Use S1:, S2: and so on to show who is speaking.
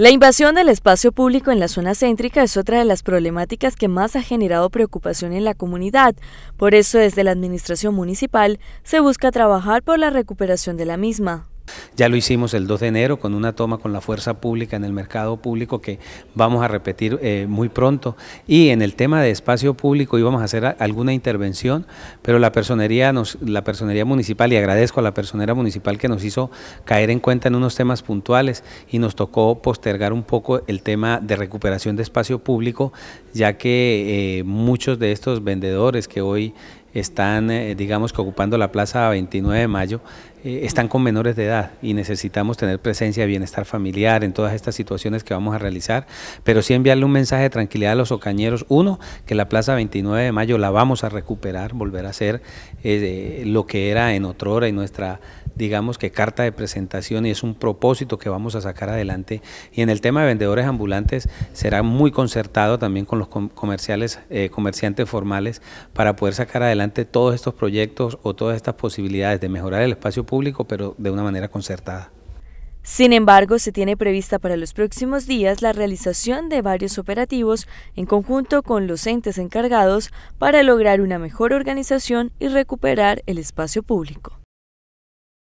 S1: La invasión del espacio público en la zona céntrica es otra de las problemáticas que más ha generado preocupación en la comunidad. Por eso, desde la Administración Municipal se busca trabajar por la recuperación de la misma.
S2: Ya lo hicimos el 2 de enero con una toma con la fuerza pública en el mercado público que vamos a repetir eh, muy pronto. Y en el tema de espacio público íbamos a hacer alguna intervención, pero la personería, nos, la personería municipal, y agradezco a la personera municipal que nos hizo caer en cuenta en unos temas puntuales y nos tocó postergar un poco el tema de recuperación de espacio público, ya que eh, muchos de estos vendedores que hoy están, eh, digamos que ocupando la plaza 29 de mayo, eh, están con menores de edad y necesitamos tener presencia de bienestar familiar en todas estas situaciones que vamos a realizar, pero sí enviarle un mensaje de tranquilidad a los ocañeros. Uno, que la plaza 29 de mayo la vamos a recuperar, volver a ser eh, lo que era en otrora y nuestra digamos que carta de presentación y es un propósito que vamos a sacar adelante. Y en el tema de vendedores ambulantes será muy concertado también con los comerciales, eh, comerciantes formales para poder sacar adelante todos estos proyectos o todas estas posibilidades de mejorar el espacio público, pero de una manera concertada.
S1: Sin embargo, se tiene prevista para los próximos días la realización de varios operativos en conjunto con los entes encargados para lograr una mejor organización y recuperar el espacio público.